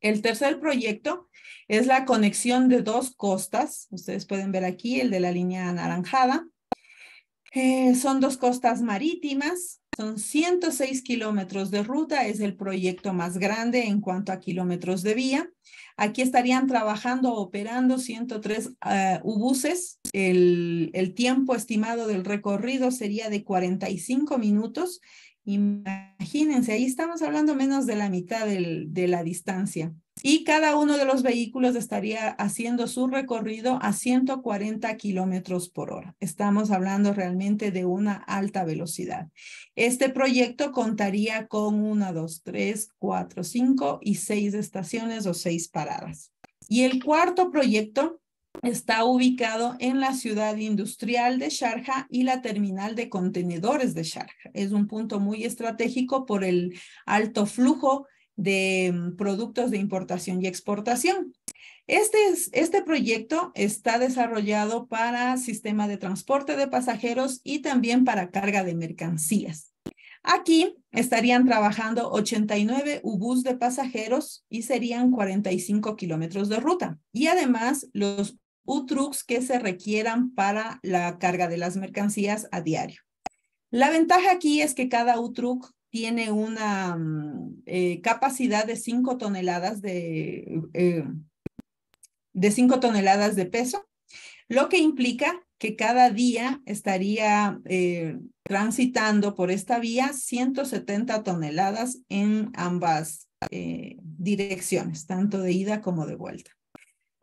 El tercer proyecto es la conexión de dos costas. Ustedes pueden ver aquí el de la línea anaranjada eh, son dos costas marítimas, son 106 kilómetros de ruta, es el proyecto más grande en cuanto a kilómetros de vía. Aquí estarían trabajando, operando 103 eh, Ubuses. buses. El, tiempo estimado del recorrido sería de 45 minutos. Imagínense, ahí estamos hablando menos de la mitad de la distancia y cada uno de los vehículos estaría haciendo su recorrido a 140 kilómetros por hora. Estamos hablando realmente de una alta velocidad. Este proyecto contaría con una, dos, tres, cuatro, cinco y seis estaciones o seis paradas. Y el cuarto proyecto está ubicado en la ciudad industrial de Sharjah y la terminal de contenedores de Sharjah. Es un punto muy estratégico por el alto flujo de mm, productos de importación y exportación. Este, este proyecto está desarrollado para sistema de transporte de pasajeros y también para carga de mercancías. Aquí estarían trabajando 89 U-Bus de pasajeros y serían 45 kilómetros de ruta. Y además los U-Trucks que se requieran para la carga de las mercancías a diario. La ventaja aquí es que cada U-Truck tiene una mm, eh, capacidad de 5 toneladas de, eh, de toneladas de peso, lo que implica que cada día estaría eh, transitando por esta vía 170 toneladas en ambas direcciones, tanto de ida como de vuelta.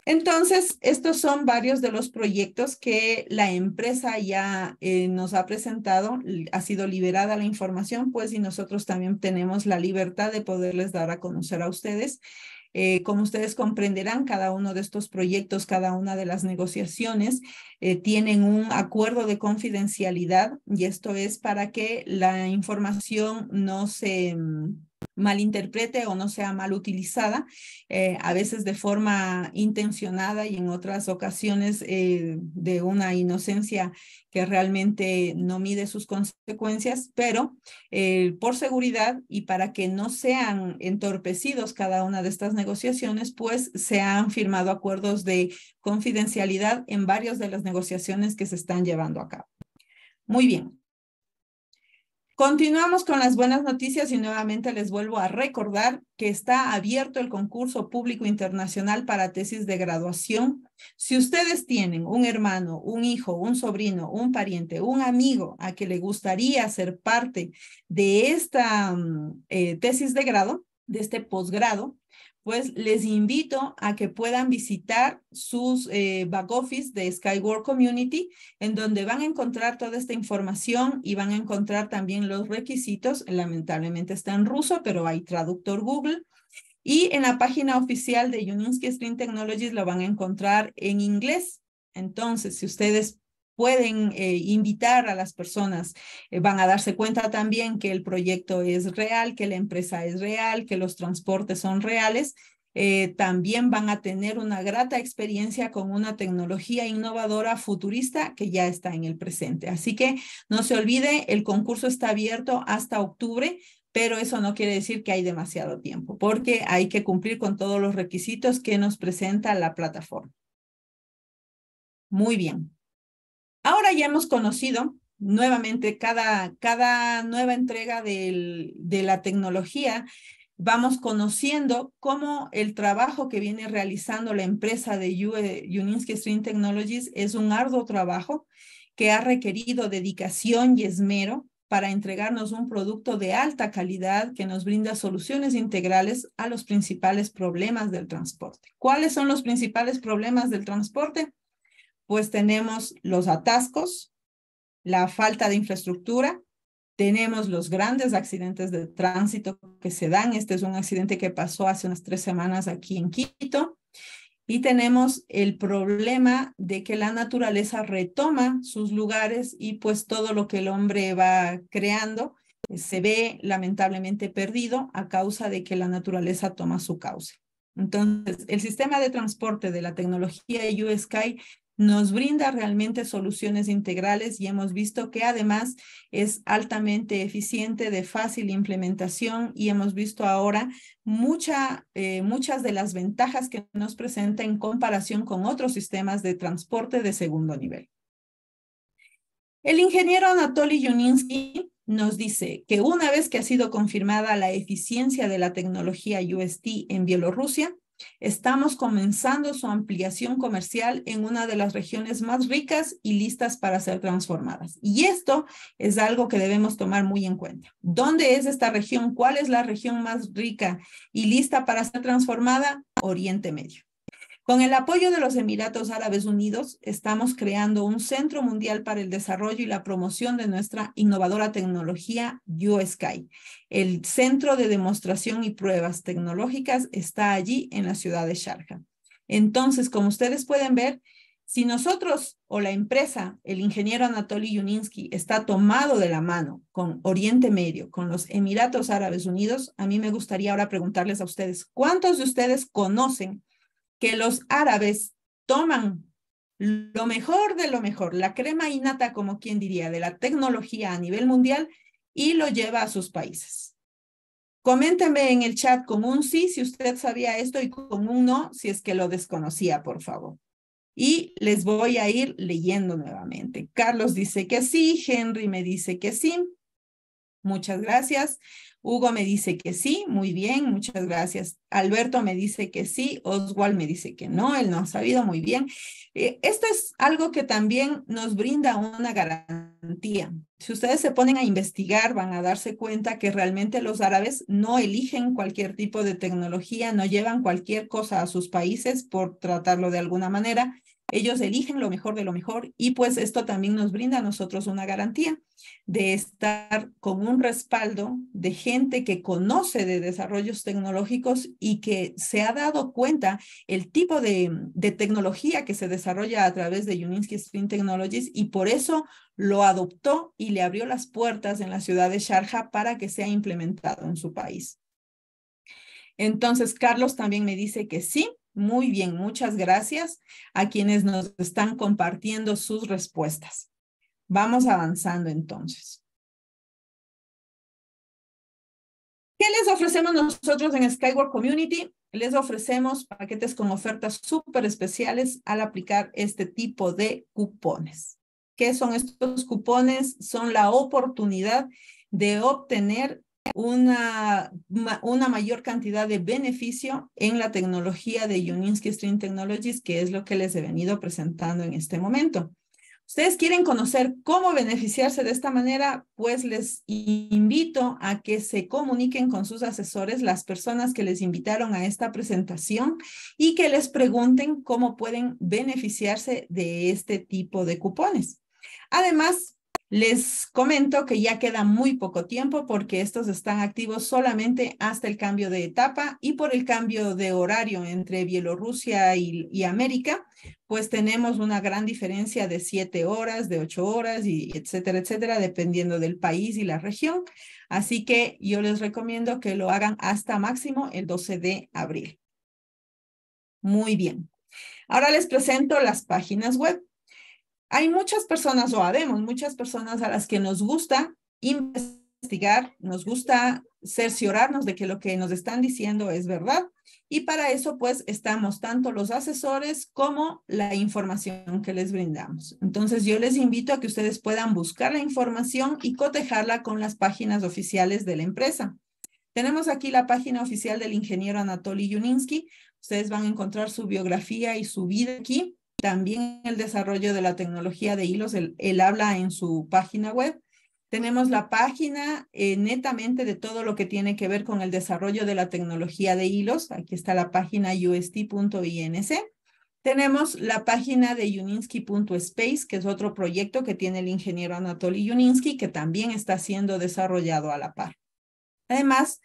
Entonces, estos son varios de los proyectos que la empresa ya eh, nos ha presentado. Ha sido liberada la información, pues, y nosotros también tenemos la libertad de poderles dar a conocer a ustedes. Eh, como ustedes comprenderán, cada uno de estos proyectos, cada una de las negociaciones eh, tienen un acuerdo de confidencialidad y esto es para que la información no se mm, malinterprete o no sea mal utilizada, eh, a veces de forma intencionada y en otras ocasiones eh, de una inocencia que realmente no mide sus consecuencias, pero eh, por seguridad y para que no sean entorpecidos cada una de estas negociaciones, pues se han firmado acuerdos de confidencialidad en varias de las negociaciones que se están llevando a cabo. Muy bien, Continuamos con las buenas noticias y nuevamente les vuelvo a recordar que está abierto el concurso público internacional para tesis de graduación. Si ustedes tienen un hermano, un hijo, un sobrino, un pariente, un amigo a que le gustaría ser parte de esta mm, eh, tesis de grado, de este posgrado, pues les invito a que puedan visitar sus eh, back office de Skyward Community, en donde van a encontrar toda esta información y van a encontrar también los requisitos. Lamentablemente está en ruso, pero hay traductor Google. Y en la página oficial de Uninsky Screen Technologies lo van a encontrar en inglés. Entonces, si ustedes pueden eh, invitar a las personas, eh, van a darse cuenta también que el proyecto es real, que la empresa es real, que los transportes son reales. Eh, también van a tener una grata experiencia con una tecnología innovadora futurista que ya está en el presente. Así que no se olvide, el concurso está abierto hasta octubre pero eso no quiere decir que hay demasiado tiempo, porque hay que cumplir con todos los requisitos que nos presenta la plataforma. Muy bien. Ahora ya hemos conocido nuevamente cada, cada nueva entrega de la tecnología. Vamos conociendo cómo el trabajo que viene realizando la empresa de Uninsky Stream Technologies es un arduo trabajo que ha requerido dedicación y esmero para entregarnos un producto de alta calidad que nos brinda soluciones integrales a los principales problemas del transporte. ¿Cuáles son los principales problemas del transporte? pues tenemos los atascos, la falta de infraestructura, tenemos los grandes accidentes de tránsito que se dan. Este es un accidente que pasó hace unas tres semanas aquí en Quito. Y tenemos el problema de que la naturaleza retoma sus lugares y pues todo lo que el hombre va creando eh, se ve lamentablemente perdido a causa de que la naturaleza toma su cauce. Entonces, el sistema de transporte de la tecnología de USky nos brinda realmente soluciones integrales y hemos visto que además es altamente eficiente, de fácil implementación y hemos visto ahora mucha, eh, muchas de las ventajas que nos presenta en comparación con otros sistemas de transporte de segundo nivel. El ingeniero Anatoly Yuninsky nos dice que una vez que ha sido confirmada la eficiencia de la tecnología UST en Bielorrusia, Estamos comenzando su ampliación comercial en una de las regiones más ricas y listas para ser transformadas. Y esto es algo que debemos tomar muy en cuenta. ¿Dónde es esta región? ¿Cuál es la región más rica y lista para ser transformada? Oriente Medio. Con el apoyo de los Emiratos Árabes Unidos, estamos creando un Centro Mundial para el Desarrollo y la Promoción de nuestra innovadora tecnología Sky. El Centro de Demostración y Pruebas Tecnológicas está allí en la ciudad de Sharjah. Entonces, como ustedes pueden ver, si nosotros o la empresa, el ingeniero Anatoly Yuninsky, está tomado de la mano con Oriente Medio, con los Emiratos Árabes Unidos, a mí me gustaría ahora preguntarles a ustedes, ¿cuántos de ustedes conocen que los árabes toman lo mejor de lo mejor, la crema innata, como quien diría, de la tecnología a nivel mundial y lo lleva a sus países. Coméntenme en el chat con un sí si usted sabía esto y con un no si es que lo desconocía, por favor. Y les voy a ir leyendo nuevamente. Carlos dice que sí, Henry me dice que sí, Muchas gracias. Hugo me dice que sí, muy bien, muchas gracias. Alberto me dice que sí, Oswald me dice que no, él no ha sabido muy bien. Eh, esto es algo que también nos brinda una garantía. Si ustedes se ponen a investigar, van a darse cuenta que realmente los árabes no eligen cualquier tipo de tecnología, no llevan cualquier cosa a sus países por tratarlo de alguna manera ellos eligen lo mejor de lo mejor y pues esto también nos brinda a nosotros una garantía de estar con un respaldo de gente que conoce de desarrollos tecnológicos y que se ha dado cuenta el tipo de, tecnología que se desarrolla a través de Uninsky Stream Technologies y por eso lo adoptó y le abrió las puertas en la ciudad de Sharjah para que sea implementado en su país. Entonces, Carlos también me dice que sí, muy bien, muchas gracias a quienes nos están compartiendo sus respuestas. Vamos avanzando entonces. ¿Qué les ofrecemos nosotros en Skyward Community? Les ofrecemos paquetes con ofertas súper especiales al aplicar este tipo de cupones. ¿Qué son estos cupones? Son la oportunidad de obtener una, una mayor cantidad de beneficio en la tecnología de Uninsky Stream Technologies, que es lo que les he venido presentando en este momento. Ustedes quieren conocer cómo beneficiarse de esta manera, pues les invito a que se comuniquen con sus asesores, las personas que les invitaron a esta presentación y que les pregunten cómo pueden beneficiarse de este tipo de cupones. Además, les comento que ya queda muy poco tiempo porque estos están activos solamente hasta el cambio de etapa y por el cambio de horario entre Bielorrusia y, América, pues tenemos una gran diferencia de siete horas, de ocho horas, y etcétera, etcétera, dependiendo del país y la región. Así que yo les recomiendo que lo hagan hasta máximo el 12 de abril. Muy bien. Ahora les presento las páginas web. Hay muchas personas, o habemos muchas personas a las que nos gusta investigar, nos gusta cerciorarnos de que lo que nos están diciendo es verdad. Y para eso, pues, estamos tanto los asesores como la información que les brindamos. Entonces, yo les invito a que ustedes puedan buscar la información y cotejarla con las páginas oficiales de la empresa. Tenemos aquí la página oficial del ingeniero Anatoly Yuninsky. Ustedes van a encontrar su biografía y su vida aquí también el desarrollo de la tecnología de hilos, él, habla en su página web. Tenemos la página eh, netamente de todo lo que tiene que ver con el desarrollo de la tecnología de hilos. Aquí está la página ust.inc. Tenemos la página de yuninsky.space, que es otro proyecto que tiene el ingeniero Anatoly Yuninsky, que también está siendo desarrollado a la par. Además,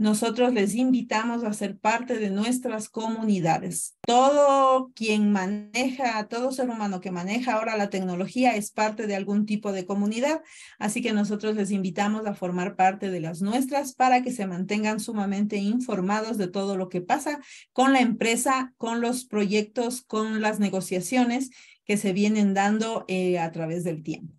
nosotros les invitamos a ser parte de nuestras comunidades. Todo quien maneja, todo ser humano que maneja ahora la tecnología es parte de algún tipo de comunidad, así que nosotros les invitamos a formar parte de las nuestras para que se mantengan sumamente informados de todo lo que pasa con la empresa, con los proyectos, con las negociaciones que se vienen dando eh, a través del tiempo.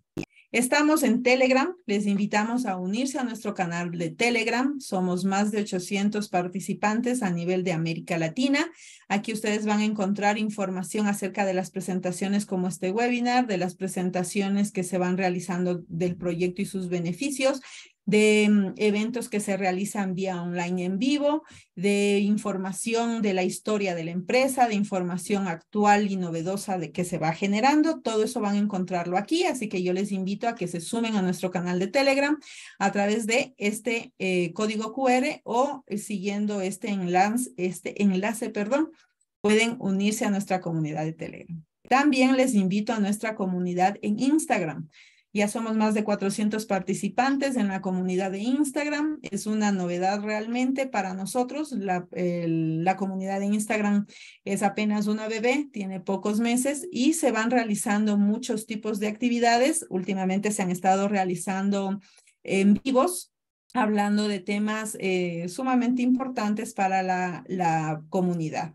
Estamos en Telegram, les invitamos a unirse a nuestro canal de Telegram. Somos más de 800 participantes a nivel de América Latina. Aquí ustedes van a encontrar información acerca de las presentaciones como este webinar, de las presentaciones que se van realizando del proyecto y sus beneficios de mm, eventos que se realizan vía online en vivo, de información de la historia de la empresa, de información actual y novedosa de que se va generando. Todo eso van a encontrarlo aquí, así que yo les invito a que se sumen a nuestro canal de Telegram a través de este eh, código QR o eh, siguiendo este enlace, este enlace, perdón, pueden unirse a nuestra comunidad de Telegram. También les invito a nuestra comunidad en Instagram. Ya somos más de 400 participantes en la comunidad de Instagram. Es una novedad realmente para nosotros. La, comunidad de Instagram es apenas una bebé, tiene pocos meses y se van realizando muchos tipos de actividades. Últimamente se han estado realizando en vivos hablando de temas eh, sumamente importantes para la comunidad.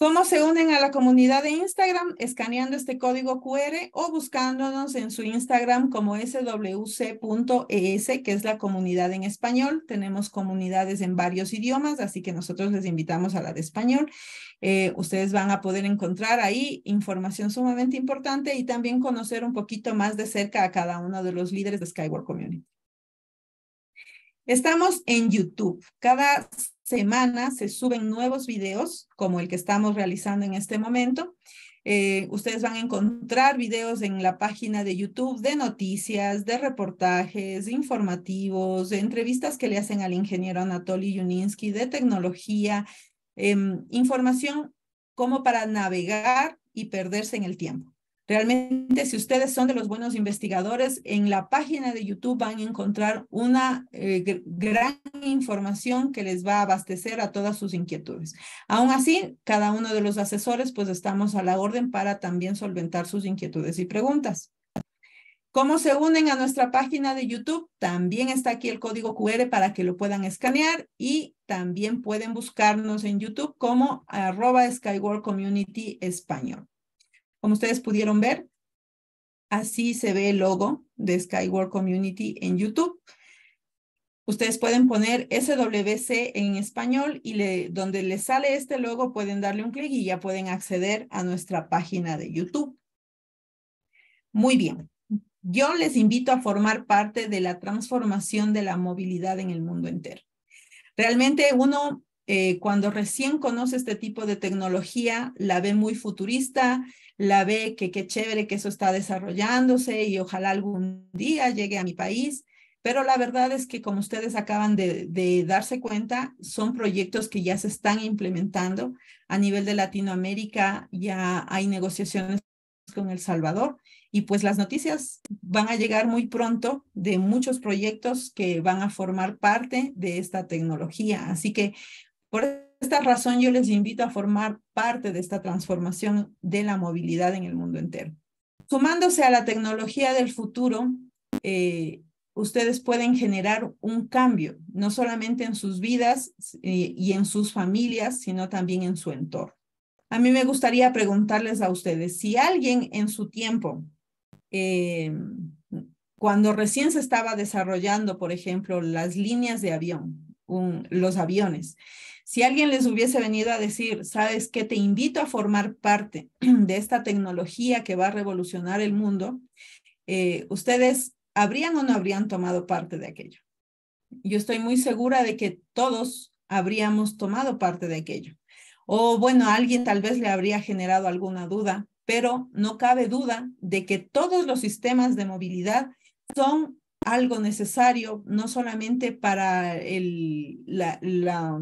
¿Cómo se unen a la comunidad de Instagram? Escaneando este código QR o buscándonos en su Instagram como swc.es, e que es la comunidad en español. Tenemos comunidades en varios idiomas, así que nosotros les invitamos a la de español. Eh, ustedes van a poder encontrar ahí información sumamente importante y también conocer un poquito más de cerca a cada uno de los líderes de Skyward Community. Estamos en YouTube. Cada semana se suben nuevos videos, como el que estamos realizando en este momento. Eh, ustedes van a encontrar videos en la página de YouTube de noticias, de reportajes, informativos, de entrevistas que le hacen al ingeniero Anatoly Yuninsky, de tecnología, em, información como para navegar y perderse en el tiempo. Realmente, si ustedes son de los buenos investigadores, en la página de YouTube van a encontrar una eh, gran información que les va a abastecer a todas sus inquietudes. Aún así, cada uno de los asesores, pues estamos a la orden para también solventar sus inquietudes y preguntas. ¿Cómo se unen a nuestra página de YouTube? También está aquí el código QR para que lo puedan escanear y también pueden buscarnos en YouTube como arroba Skyward Community Español. Como ustedes pudieron ver, así se ve el logo de Skyward Community en YouTube. Ustedes pueden poner SWC en español y donde les sale este logo pueden darle un clic y ya pueden acceder a nuestra página de YouTube. Muy bien. Yo les invito a formar parte de la transformación de la movilidad en el mundo entero. Realmente uno eh, cuando recién conoce este tipo de tecnología la ve muy futurista la ve que qué chévere que eso está desarrollándose y ojalá algún día llegue a mi país. Pero la verdad es que, como ustedes acaban de, darse cuenta, son proyectos que ya se están implementando a nivel de Latinoamérica, ya hay negociaciones con El Salvador y pues las noticias van a llegar muy pronto de muchos proyectos que van a formar parte de esta tecnología. Así que por esta razón yo les invito a formar parte de esta transformación de la movilidad en el mundo entero. Sumándose a la tecnología del futuro, eh, ustedes pueden generar un cambio, no solamente en sus vidas eh, y en sus familias, sino también en su entorno. A mí me gustaría preguntarles a ustedes, si alguien en su tiempo, eh, cuando recién se estaba desarrollando, por ejemplo, las líneas de avión, los aviones, si alguien les hubiese venido a decir, sabes que te invito a formar parte [CLEARS THROAT] de esta tecnología que va a revolucionar el mundo, eh, ¿ustedes habrían o no habrían tomado parte de aquello? Yo estoy muy segura de que todos habríamos tomado parte de aquello. O bueno, alguien tal vez le habría generado alguna duda, pero no cabe duda de que todos los sistemas de movilidad son algo necesario, no solamente para el, la, la,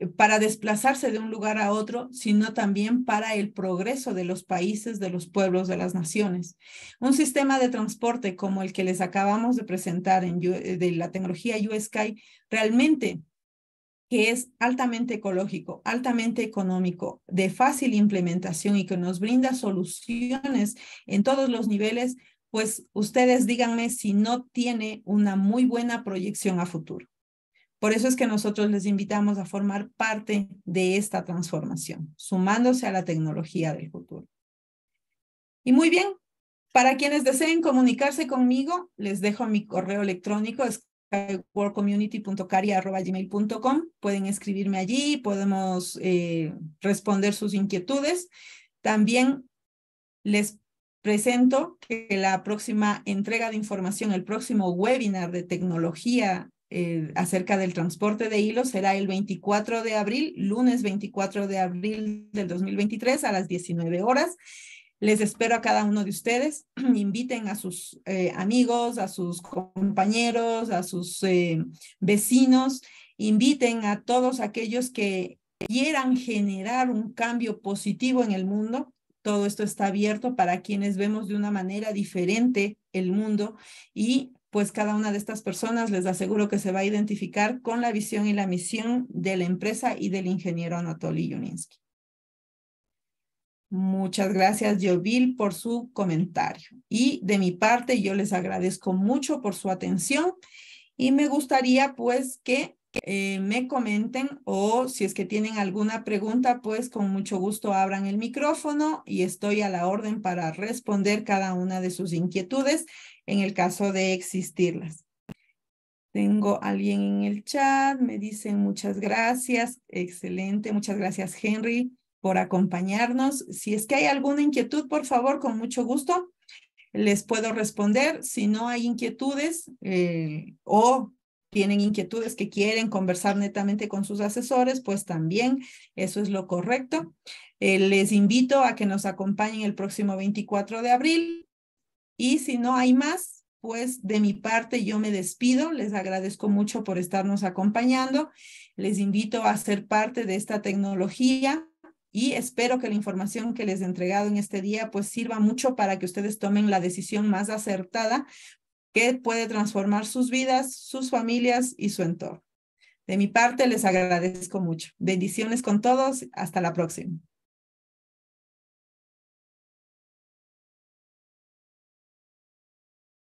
eh, para desplazarse de un lugar a otro, sino también para el progreso de los países, de los pueblos, de las naciones. Un sistema de transporte como el que les acabamos de presentar eh, de la tecnología USKY realmente que es altamente ecológico, altamente económico, de fácil implementación y que nos brinda soluciones en todos los niveles, pues ustedes díganme si no tiene una muy buena proyección a futuro. Por eso es que nosotros les invitamos a formar parte de esta transformación, sumándose a la tecnología del futuro. Y muy bien, para quienes deseen comunicarse conmigo, les dejo mi correo electrónico skyworkcommunity.caria@gmail.com. Pueden escribirme allí, podemos eh, responder sus inquietudes. También les presento que la próxima entrega de información, el próximo webinar de tecnología eh, acerca del transporte de hilos será el 24 de abril, lunes 24 de abril del 2023 a las 19 horas. Les espero a cada uno de ustedes. [CLEARS THROAT] Inviten a sus eh, amigos, a sus compañeros, a sus eh, vecinos. Inviten a todos aquellos que quieran generar un cambio positivo en el mundo. Todo esto está abierto para quienes vemos de una manera diferente el mundo y pues cada una de estas personas les aseguro que se va a identificar con la visión y la misión de la empresa y del ingeniero Anatoly Yuninsky. Muchas gracias, Jovil, por su comentario. Y de mi parte, yo les agradezco mucho por su atención y me gustaría pues que eh, me comenten o si es que tienen alguna pregunta, pues con mucho gusto abran el micrófono y estoy a la orden para responder cada una de sus inquietudes en el caso de existirlas. Tengo alguien en el chat, me dicen muchas gracias, excelente, muchas gracias Henry por acompañarnos. Si es que hay alguna inquietud, por favor, con mucho gusto les puedo responder. Si no hay inquietudes eh, o tienen inquietudes que quieren conversar netamente con sus asesores, pues también eso es lo correcto. Eh, les invito a que nos acompañen el próximo 24 de abril y si no hay más, pues de mi parte yo me despido. Les agradezco mucho por estarnos acompañando. Les invito a ser parte de esta tecnología y espero que la información que les he entregado en este día pues sirva mucho para que ustedes tomen la decisión más acertada que puede transformar sus vidas, sus familias y su entorno. De mi parte, les agradezco mucho. Bendiciones con todos. Hasta la próxima.